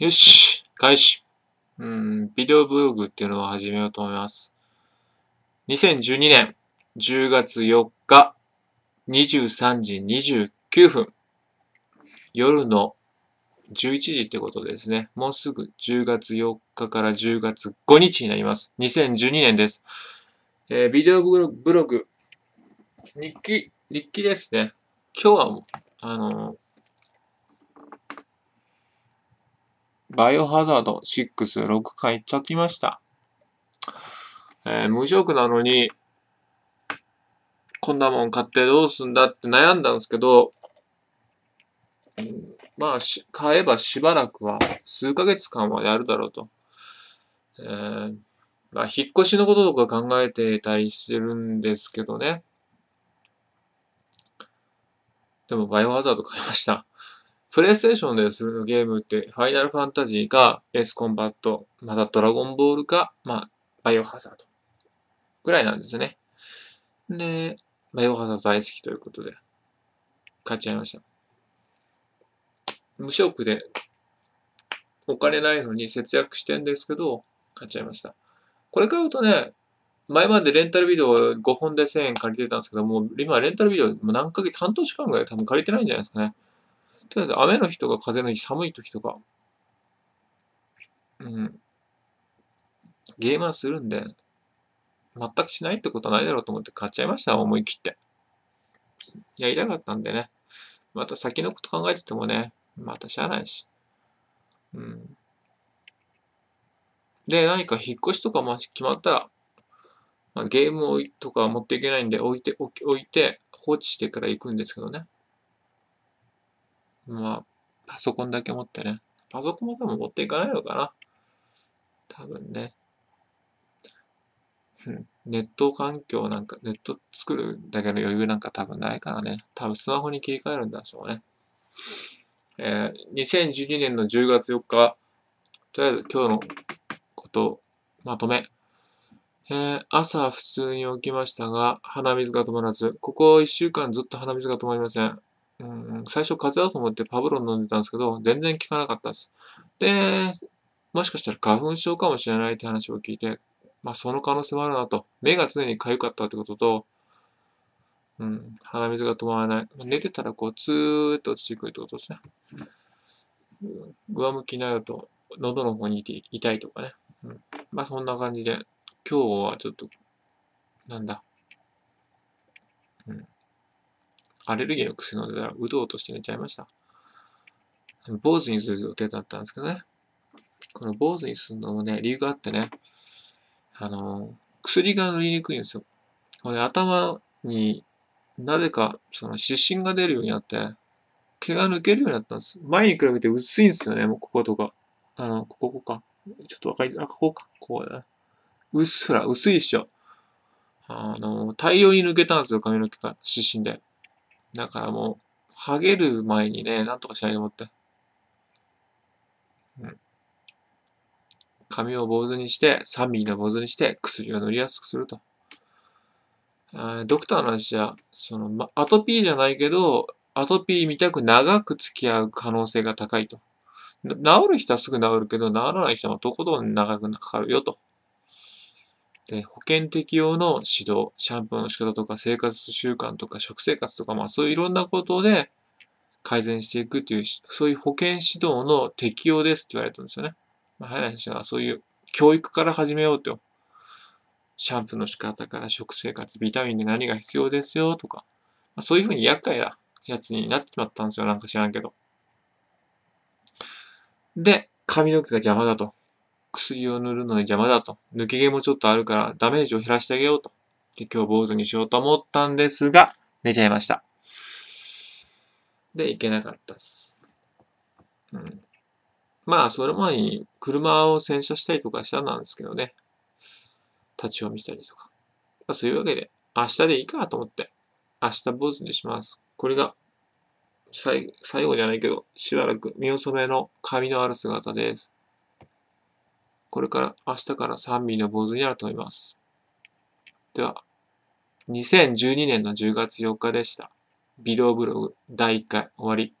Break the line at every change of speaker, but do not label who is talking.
よし、開始。うん、ビデオブログっていうのを始めようと思います。2012年10月4日23時29分。夜の11時ってことですね。もうすぐ10月4日から10月5日になります。2012年です。えー、ビデオブログ、日記、日記ですね。今日は、あのーバイオハザード6、6回行っちゃってました。えー、無職なのに、こんなもん買ってどうすんだって悩んだんですけど、うん、まあ買えばしばらくは、数ヶ月間はやるだろうと。えー、まあ、引っ越しのこととか考えてたりするんですけどね。でも、バイオハザード買いました。プレイステーションでするのゲームって、ファイナルファンタジーか、エースコンバット、またドラゴンボールか、まあ、バイオハザード。ぐらいなんですよね。で、バイオハザード大好きということで、買っちゃいました。無職で、お金ないのに節約してんですけど、買っちゃいました。これ買うとね、前までレンタルビデオ5本で1000円借りてたんですけども、う今レンタルビデオも何ヶ月、半年間ぐらい多分借りてないんじゃないですかね。とりあえず雨の日とか風の日、寒い時とか、うん、ゲームはするんで、全くしないってことはないだろうと思って買っちゃいました、思い切って。やりたかったんでね。また先のこと考えててもね、またしゃあないし。うん。で、何か引っ越しとかもし決まったら、まあ、ゲームをとか持っていけないんで置いて、置いて、放置してから行くんですけどね。まあ、パソコンだけ持ってね。パソコンも多分持っていかないのかな。多分ね。うん。ネット環境なんか、ネット作るだけの余裕なんか多分ないからね。多分スマホに切り替えるんだでしょうね。えー、2012年の10月4日、とりあえず今日のこと、まとめ。えー、朝普通に起きましたが、鼻水が止まらず、ここ1週間ずっと鼻水が止まりません。うん、最初風邪だと思ってパブロン飲んでたんですけど、全然効かなかったです。で、もしかしたら花粉症かもしれないって話を聞いて、まあその可能性もあるなと。目が常に痒かったってことと、うん、鼻水が止まらない。寝てたらこう、ツーッと落ちてくるってことですね。上向きになると、喉の方に痛いとかね。うん、まあそんな感じで、今日はちょっと、なんだ。うんアレルギーの薬飲んでたら、うとうとして寝ちゃいました。坊主にする予定だったんですけどね。この坊主にするのもね、理由があってね、あの、薬が塗りにくいんですよ。これ、頭になぜか、その、湿疹が出るようになって、毛が抜けるようになったんです。前に比べて薄いんですよね、もうこことか。あの、ここか。ちょっとわかり、あ、ここか。こうだね。うっすら、薄いっしょ。あの、大量に抜けたんですよ、髪の毛が、湿疹で。だからもう、剥げる前にね、なんとかしないと思って。うん。髪を坊主にして、サミーの坊主にして、薬を塗りやすくすると。ドクターの話は、その、ま、アトピーじゃないけど、アトピーみたく長く付き合う可能性が高いと。治る人はすぐ治るけど、治らない人はとことん長くかかるよとで保険適用の指導、シャンプーの仕方とか生活習慣とか食生活とか、まあそういういろんなことで改善していくっていう、そういう保険指導の適用ですって言われたんですよね。まあ、早い話はそういう教育から始めようと。シャンプーの仕方から食生活、ビタミンで何が必要ですよとか、まあ、そういうふうに厄介なやつになってしまったんですよ。なんか知らんけど。で、髪の毛が邪魔だと。薬を塗るのに邪魔だと。抜け毛もちょっとあるからダメージを減らしてあげようと。で、今日坊主にしようと思ったんですが、寝ちゃいました。で、行けなかったです。うん。まあ、それ前に車を洗車したりとかしたんですけどね。立ち読みしたりとか。まあ、そういうわけで、明日でいいかと思って、明日坊主にします。これが最、後じゃないけど、しばらく見納めの髪のある姿です。これから明日から3ミリの坊主になると思います。では、2012年の10月4日でした。ビデオブログ第1回終わり。